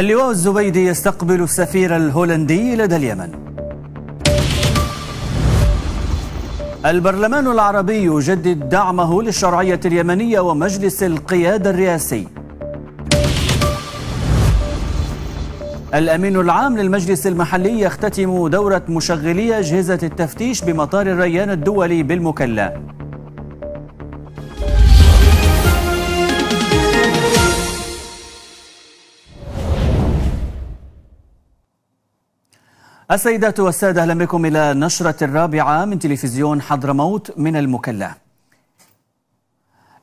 اللواء الزبيدي يستقبل السفير الهولندي لدى اليمن البرلمان العربي يجدد دعمه للشرعية اليمنية ومجلس القيادة الرئاسي الأمين العام للمجلس المحلي يختتم دورة مشغلي أجهزة التفتيش بمطار الريان الدولي بالمكلا السيدات والسادة أهلا بكم إلى نشرة الرابعة من تلفزيون حضرموت من المكلا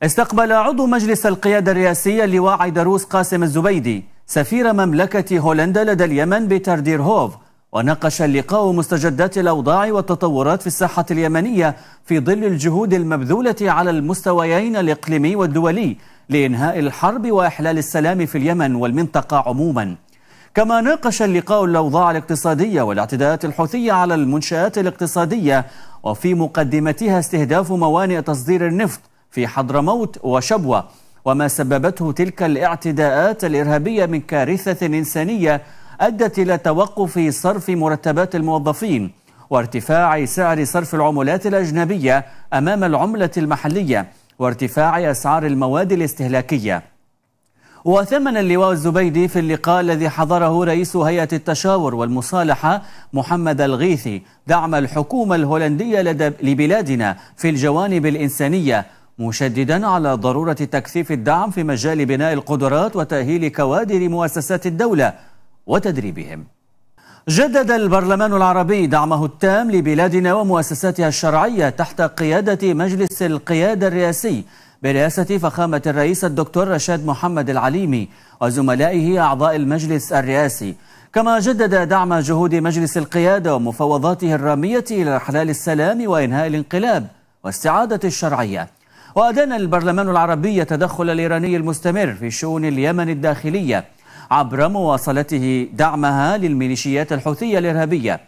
استقبل عضو مجلس القيادة الرئاسية اللواء عيدروس قاسم الزبيدي سفير مملكة هولندا لدى اليمن بتردير ديرهوف وناقش اللقاء مستجدات الأوضاع والتطورات في الساحة اليمنية في ظل الجهود المبذولة على المستويين الإقليمي والدولي لإنهاء الحرب وإحلال السلام في اليمن والمنطقة عموماً كما ناقش اللقاء الأوضاع الاقتصادية والاعتداءات الحوثية على المنشآت الاقتصادية وفي مقدمتها استهداف موانئ تصدير النفط في حضرموت وشبوة وما سببته تلك الاعتداءات الإرهابية من كارثة إنسانية أدت إلى توقف صرف مرتبات الموظفين وارتفاع سعر صرف العملات الأجنبية أمام العملة المحلية وارتفاع أسعار المواد الاستهلاكية وثمن اللواء الزبيدي في اللقاء الذي حضره رئيس هيئة التشاور والمصالحة محمد الغيثي دعم الحكومة الهولندية لبلادنا في الجوانب الإنسانية مشددا على ضرورة تكثيف الدعم في مجال بناء القدرات وتأهيل كوادر مؤسسات الدولة وتدريبهم جدد البرلمان العربي دعمه التام لبلادنا ومؤسساتها الشرعية تحت قيادة مجلس القيادة الرئاسي برئاسة فخامة الرئيس الدكتور رشاد محمد العليمي وزملائه أعضاء المجلس الرئاسي كما جدد دعم جهود مجلس القيادة ومفاوضاته الرامية إلى إحلال السلام وإنهاء الانقلاب واستعادة الشرعية وأدان البرلمان العربي التدخل الإيراني المستمر في شؤون اليمن الداخلية عبر مواصلته دعمها للميليشيات الحوثية الإرهابية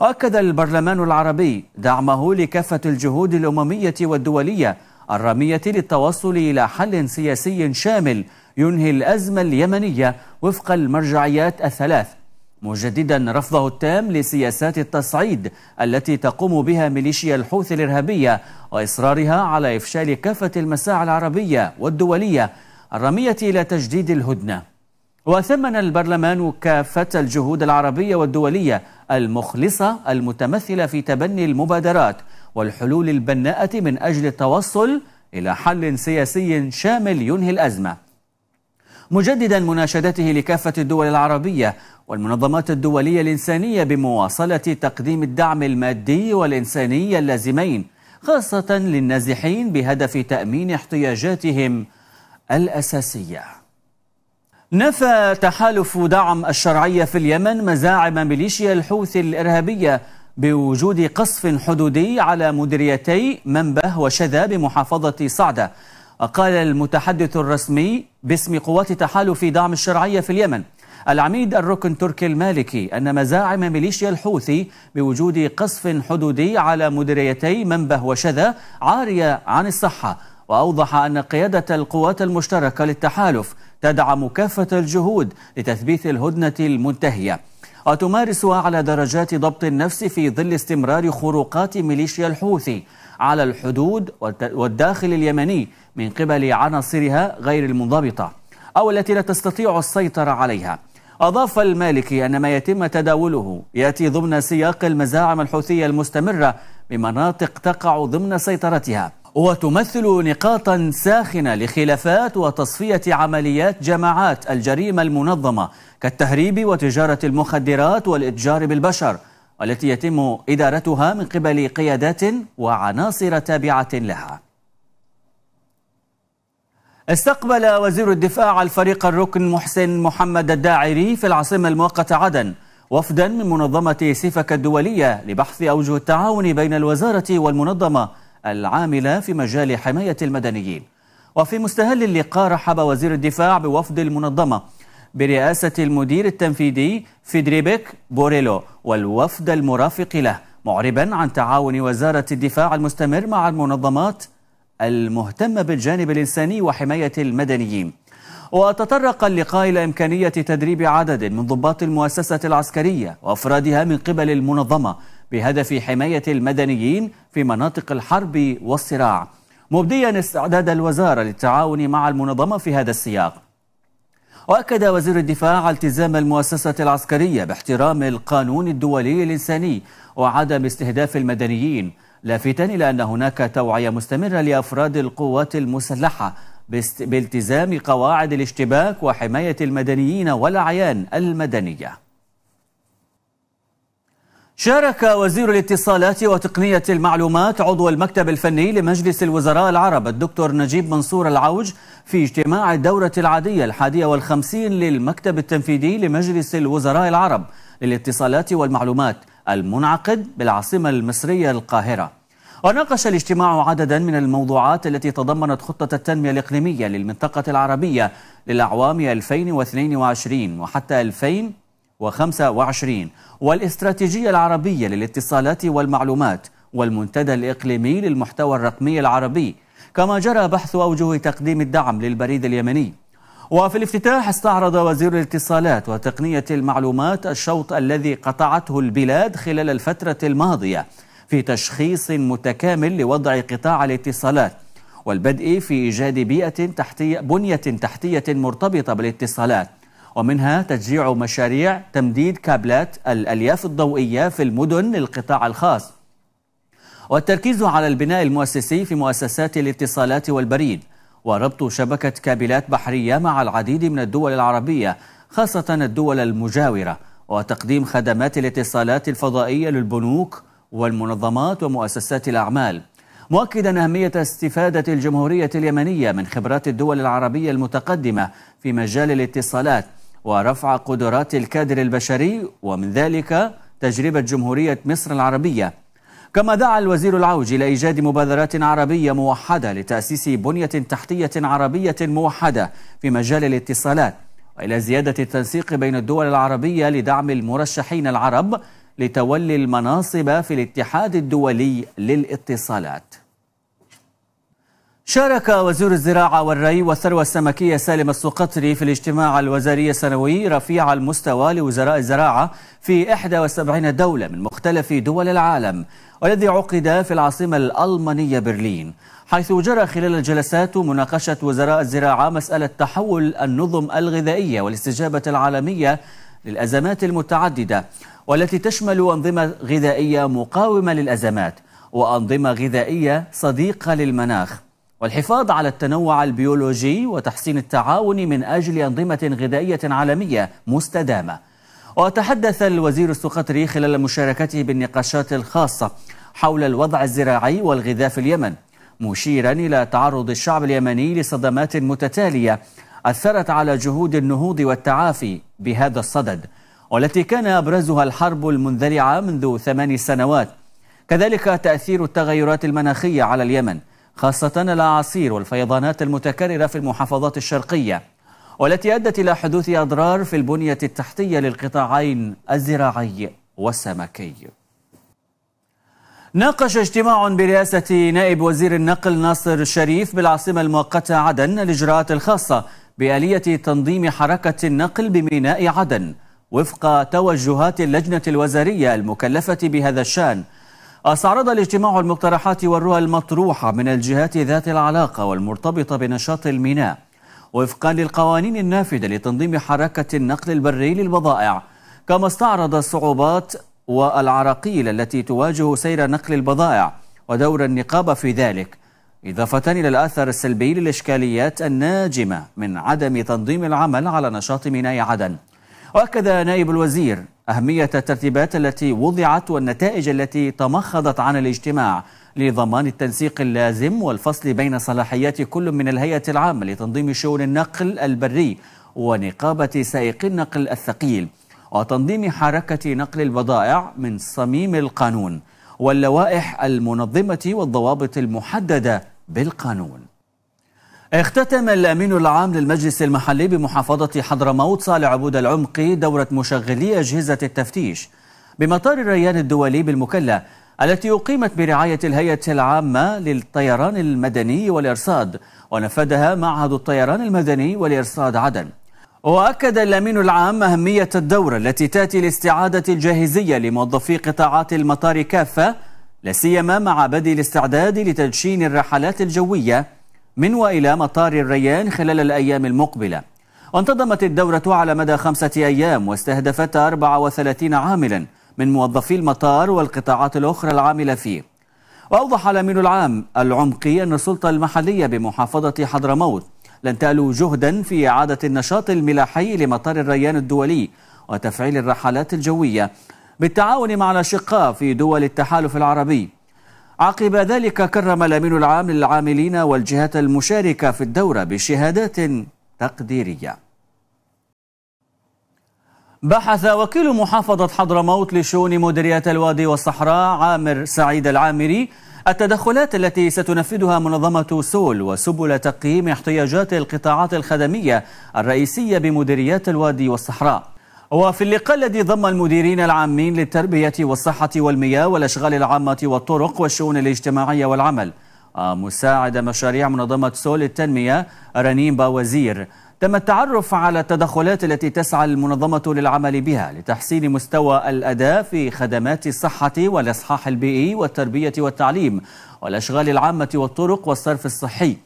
وأكد البرلمان العربي دعمه لكافة الجهود الأممية والدولية الرامية للتوصل إلى حل سياسي شامل ينهي الأزمة اليمنية وفق المرجعيات الثلاث مجددا رفضه التام لسياسات التصعيد التي تقوم بها ميليشيا الحوثي الإرهابية وإصرارها على إفشال كافة المساعي العربية والدولية الرامية إلى تجديد الهدنة وثمن البرلمان كافة الجهود العربية والدولية المخلصة المتمثلة في تبني المبادرات والحلول البناءة من أجل التوصل إلى حل سياسي شامل ينهي الأزمة مجددا مناشدته لكافة الدول العربية والمنظمات الدولية الإنسانية بمواصلة تقديم الدعم المادي والإنساني اللازمين خاصة للنازحين بهدف تأمين احتياجاتهم الأساسية نفى تحالف دعم الشرعية في اليمن مزاعم ميليشيا الحوثي الإرهابية بوجود قصف حدودي على مديريتي منبه وشذا بمحافظة صعدة قال المتحدث الرسمي باسم قوات تحالف دعم الشرعية في اليمن العميد الركن تركي المالكي أن مزاعم ميليشيا الحوثي بوجود قصف حدودي على مديريتي منبه وشذا عارية عن الصحة وأوضح أن قيادة القوات المشتركة للتحالف تدعم كافة الجهود لتثبيت الهدنة المنتهية وتمارس أعلى درجات ضبط النفس في ظل استمرار خروقات ميليشيا الحوثي على الحدود والداخل اليمني من قبل عناصرها غير المنضبطة أو التي لا تستطيع السيطرة عليها أضاف المالكي أن ما يتم تداوله يأتي ضمن سياق المزاعم الحوثية المستمرة بمناطق تقع ضمن سيطرتها وتمثل نقاطا ساخنة لخلافات وتصفية عمليات جماعات الجريمة المنظمة كالتهريب وتجارة المخدرات والإتجار بالبشر والتي يتم إدارتها من قبل قيادات وعناصر تابعة لها استقبل وزير الدفاع الفريق الركن محسن محمد الداعري في العاصمة المؤقتة عدن وفدا من منظمة سيفك الدولية لبحث أوجه التعاون بين الوزارة والمنظمة العاملة في مجال حماية المدنيين وفي مستهل اللقاء رحب وزير الدفاع بوفد المنظمة برئاسة المدير التنفيذي فيدريبيك بوريلو والوفد المرافق له معربا عن تعاون وزارة الدفاع المستمر مع المنظمات المهتمة بالجانب الإنساني وحماية المدنيين وتطرق اللقاء إلى إمكانية تدريب عدد من ضباط المؤسسة العسكرية وأفرادها من قبل المنظمة بهدف حماية المدنيين في مناطق الحرب والصراع مبديا استعداد الوزارة للتعاون مع المنظمة في هذا السياق وأكد وزير الدفاع التزام المؤسسة العسكرية باحترام القانون الدولي الإنساني وعدم استهداف المدنيين لافتا إلى أن هناك توعية مستمرة لأفراد القوات المسلحة بالتزام قواعد الاشتباك وحماية المدنيين والأعيان المدنية شارك وزير الاتصالات وتقنية المعلومات عضو المكتب الفني لمجلس الوزراء العرب الدكتور نجيب منصور العوج في اجتماع الدورة العادية الحادية والخمسين للمكتب التنفيذي لمجلس الوزراء العرب للاتصالات والمعلومات المنعقد بالعاصمة المصرية القاهرة وناقش الاجتماع عددا من الموضوعات التي تضمنت خطة التنمية الإقليمية للمنطقة العربية للأعوام 2022 وحتى 2030 2025 والاستراتيجية العربية للاتصالات والمعلومات والمنتدى الإقليمي للمحتوى الرقمي العربي كما جرى بحث أوجه تقديم الدعم للبريد اليمني وفي الافتتاح استعرض وزير الاتصالات وتقنية المعلومات الشوط الذي قطعته البلاد خلال الفترة الماضية في تشخيص متكامل لوضع قطاع الاتصالات والبدء في إيجاد بيئة تحتية بنية تحتية مرتبطة بالاتصالات ومنها تشجيع مشاريع تمديد كابلات الألياف الضوئية في المدن للقطاع الخاص والتركيز على البناء المؤسسي في مؤسسات الاتصالات والبريد وربط شبكة كابلات بحرية مع العديد من الدول العربية خاصة الدول المجاورة وتقديم خدمات الاتصالات الفضائية للبنوك والمنظمات ومؤسسات الأعمال مؤكدا أهمية استفادة الجمهورية اليمنية من خبرات الدول العربية المتقدمة في مجال الاتصالات ورفع قدرات الكادر البشري ومن ذلك تجربة جمهورية مصر العربية كما دعا الوزير العوج إلى إيجاد مبادرات عربية موحدة لتأسيس بنية تحتية عربية موحدة في مجال الاتصالات وإلى زيادة التنسيق بين الدول العربية لدعم المرشحين العرب لتولي المناصب في الاتحاد الدولي للاتصالات شارك وزير الزراعة والري والثروة السمكية سالم السقطري في الاجتماع الوزاري السنوي رفيع المستوى لوزراء الزراعة في 71 دولة من مختلف دول العالم والذي عقد في العاصمة الألمانية برلين حيث جرى خلال الجلسات مناقشة وزراء الزراعة مسألة تحول النظم الغذائية والاستجابة العالمية للأزمات المتعددة والتي تشمل أنظمة غذائية مقاومة للأزمات وأنظمة غذائية صديقة للمناخ والحفاظ على التنوع البيولوجي وتحسين التعاون من أجل أنظمة غذائية عالمية مستدامة وتحدث الوزير السقطري خلال مشاركته بالنقاشات الخاصة حول الوضع الزراعي والغذاء في اليمن مشيرا إلى تعرض الشعب اليمني لصدمات متتالية أثرت على جهود النهوض والتعافي بهذا الصدد والتي كان أبرزها الحرب المنذلعة منذ ثمان سنوات كذلك تأثير التغيرات المناخية على اليمن خاصة الأعاصير والفيضانات المتكررة في المحافظات الشرقية والتي أدت إلى حدوث أضرار في البنية التحتية للقطاعين الزراعي والسمكي ناقش اجتماع برئاسة نائب وزير النقل ناصر الشريف بالعاصمة المؤقتة عدن الإجراءات الخاصة بآلية تنظيم حركة النقل بميناء عدن وفق توجهات اللجنة الوزارية المكلفة بهذا الشأن استعرض الاجتماع المقترحات والرؤى المطروحة من الجهات ذات العلاقة والمرتبطة بنشاط الميناء وفقا للقوانين النافذة لتنظيم حركة النقل البري للبضائع كما استعرض الصعوبات والعراقيل التي تواجه سير نقل البضائع ودور النقابة في ذلك إضافة إلى الأثر السلبي للإشكاليات الناجمة من عدم تنظيم العمل على نشاط ميناء عدن وأكد نائب الوزير أهمية الترتيبات التي وضعت والنتائج التي تمخضت عن الاجتماع لضمان التنسيق اللازم والفصل بين صلاحيات كل من الهيئة العامة لتنظيم شؤون النقل البري ونقابة سائقي النقل الثقيل وتنظيم حركة نقل البضائع من صميم القانون واللوائح المنظمة والضوابط المحددة بالقانون اختتم الأمين العام للمجلس المحلي بمحافظة حضرموت صالح عبود العمقي دورة مشغلي أجهزة التفتيش بمطار الريان الدولي بالمكلا التي أقيمت برعاية الهيئة العامة للطيران المدني والإرصاد ونفذها معهد الطيران المدني والإرصاد عدن وأكد الأمين العام أهمية الدورة التي تأتي لاستعادة الجاهزية لموظفي قطاعات المطار كافة لاسيما مع بدء الاستعداد لتدشين الرحلات الجوية من وإلى مطار الريان خلال الأيام المقبلة وانتظمت الدورة على مدى خمسة أيام واستهدفت 34 عاملا من موظفي المطار والقطاعات الأخرى العاملة فيه وأوضح الأمين العام العمقي أن السلطة المحلية بمحافظة حضرموت لن تألو جهدا في إعادة النشاط الملاحي لمطار الريان الدولي وتفعيل الرحلات الجوية بالتعاون مع الأشقاء في دول التحالف العربي عقب ذلك كرم الأمين العام للعاملين والجهات المشاركة في الدورة بشهادات تقديرية بحث وكيل محافظة حضرموت لشؤون مديرية الوادي والصحراء عامر سعيد العامري التدخلات التي ستنفذها منظمة سول وسبل تقييم احتياجات القطاعات الخدمية الرئيسية بمديريات الوادي والصحراء وفي اللقاء الذي ضم المديرين العامين للتربية والصحة والمياه والأشغال العامة والطرق والشؤون الاجتماعية والعمل آه، مساعد مشاريع منظمة سول للتنمية رنيم باوزير تم التعرف على التدخلات التي تسعى المنظمة للعمل بها لتحسين مستوى الأداء في خدمات الصحة والإصحاح البيئي والتربية والتعليم والأشغال العامة والطرق والصرف الصحي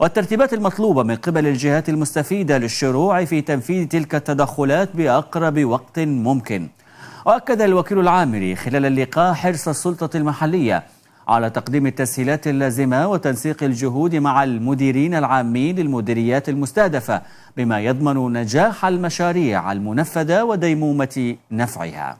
والترتيبات المطلوبة من قبل الجهات المستفيدة للشروع في تنفيذ تلك التدخلات بأقرب وقت ممكن وأكد الوكيل العامري خلال اللقاء حرص السلطة المحلية على تقديم التسهيلات اللازمة وتنسيق الجهود مع المديرين العامين للمديريات المستهدفة بما يضمن نجاح المشاريع المنفذة وديمومة نفعها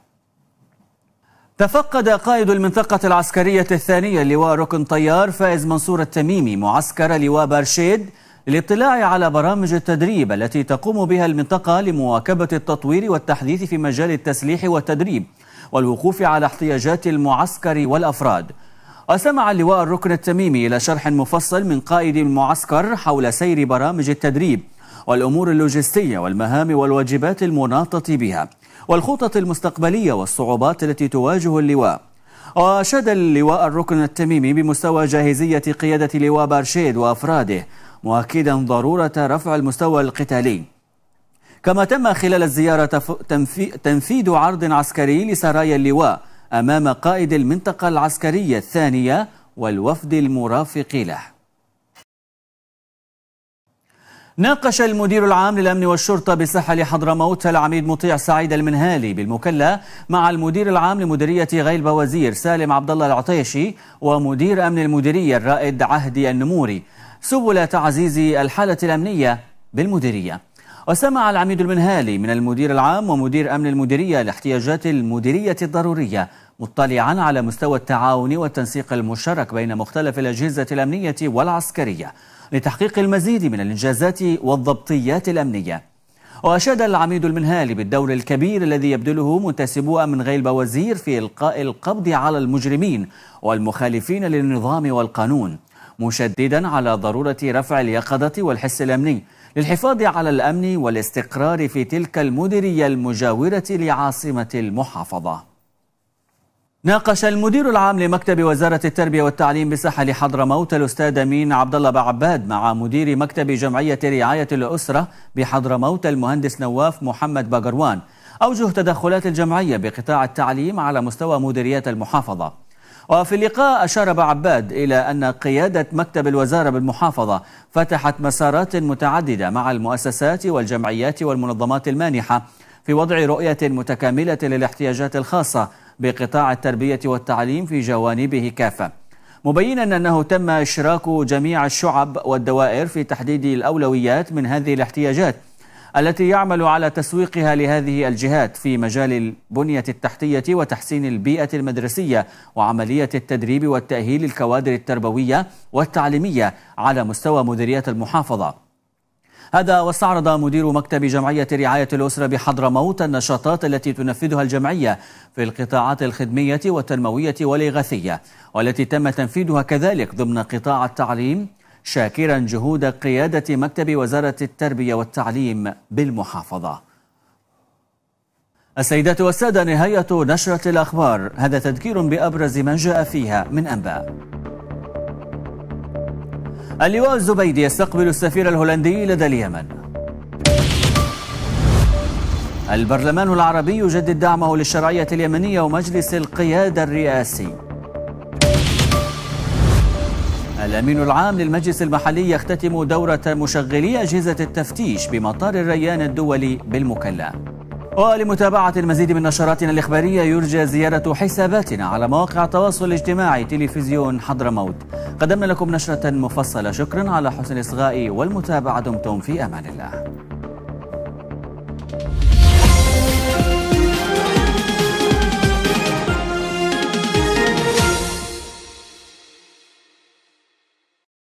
تفقد قائد المنطقة العسكرية الثانية لواء ركن طيار فائز منصور التميمي معسكر لواء بارشيد للاطلاع على برامج التدريب التي تقوم بها المنطقة لمواكبة التطوير والتحديث في مجال التسليح والتدريب والوقوف على احتياجات المعسكر والأفراد وسمع اللواء الركن التميمي إلى شرح مفصل من قائد المعسكر حول سير برامج التدريب والأمور اللوجستية والمهام والواجبات المناطة بها والخطط المستقبلية والصعوبات التي تواجه اللواء وأشاد اللواء الركن التميمي بمستوى جاهزية قيادة لواء بارشيد وأفراده مؤكدا ضرورة رفع المستوى القتالي كما تم خلال الزيارة تنفيذ عرض عسكري لسرايا اللواء أمام قائد المنطقة العسكرية الثانية والوفد المرافق له ناقش المدير العام للأمن والشرطة بسحل حضرموت العميد مطيع سعيد المنهالي بالمكلا مع المدير العام لمديرية غيل بوزير سالم عبد الله العطيشي ومدير أمن المديرية الرائد عهدي النموري سبل تعزيز الحالة الأمنية بالمديرية وسمع العميد المنهالي من المدير العام ومدير أمن المديرية لاحتياجات المديرية الضرورية مطلعا على مستوى التعاون والتنسيق المشترك بين مختلف الأجهزة الأمنية والعسكرية لتحقيق المزيد من الإنجازات والضبطيات الأمنية وأشاد العميد المنهالي بالدور الكبير الذي يبذله منتسبو أمن غيل بوزير في إلقاء القبض على المجرمين والمخالفين للنظام والقانون مشددا على ضرورة رفع اليقظة والحس الأمني للحفاظ على الأمن والاستقرار في تلك المديرية المجاورة لعاصمة المحافظة ناقش المدير العام لمكتب وزارة التربية والتعليم بساحل حضرموت الأستاذ أمين عبد الله بعباد مع مدير مكتب جمعية رعاية الأسرة بحضرموت المهندس نواف محمد باجروان أوجه تدخلات الجمعية بقطاع التعليم على مستوى مديريات المحافظة وفي اللقاء أشار بعباد إلى أن قيادة مكتب الوزارة بالمحافظة فتحت مسارات متعددة مع المؤسسات والجمعيات والمنظمات المانحة في وضع رؤية متكاملة للاحتياجات الخاصة بقطاع التربية والتعليم في جوانبه كافة مبينا أنه تم إشراك جميع الشعب والدوائر في تحديد الأولويات من هذه الاحتياجات التي يعمل على تسويقها لهذه الجهات في مجال البنية التحتية وتحسين البيئة المدرسية وعملية التدريب والتأهيل الكوادر التربوية والتعليمية على مستوى مديريات المحافظة هذا واستعرض مدير مكتب جمعية رعاية الأسرة بحضرموت النشاطات التي تنفذها الجمعية في القطاعات الخدمية والتنموية والإغاثية والتي تم تنفيذها كذلك ضمن قطاع التعليم شاكرا جهود قيادة مكتب وزارة التربية والتعليم بالمحافظة السيدات والسادة نهاية نشرة الأخبار هذا تذكير بأبرز ما جاء فيها من أنباء اللواء الزبيدي يستقبل السفير الهولندي لدى اليمن البرلمان العربي يجدد دعمه للشرعية اليمنية ومجلس القيادة الرئاسي الأمين العام للمجلس المحلي يختتم دورة مشغلي أجهزة التفتيش بمطار الريان الدولي بالمكلا ولمتابعة المزيد من نشراتنا الإخبارية يرجى زيارة حساباتنا على مواقع التواصل الاجتماعي تلفزيون حضرموت قدمنا لكم نشرة مفصلة شكرا على حسن الإصغاء والمتابعة دمتم في أمان الله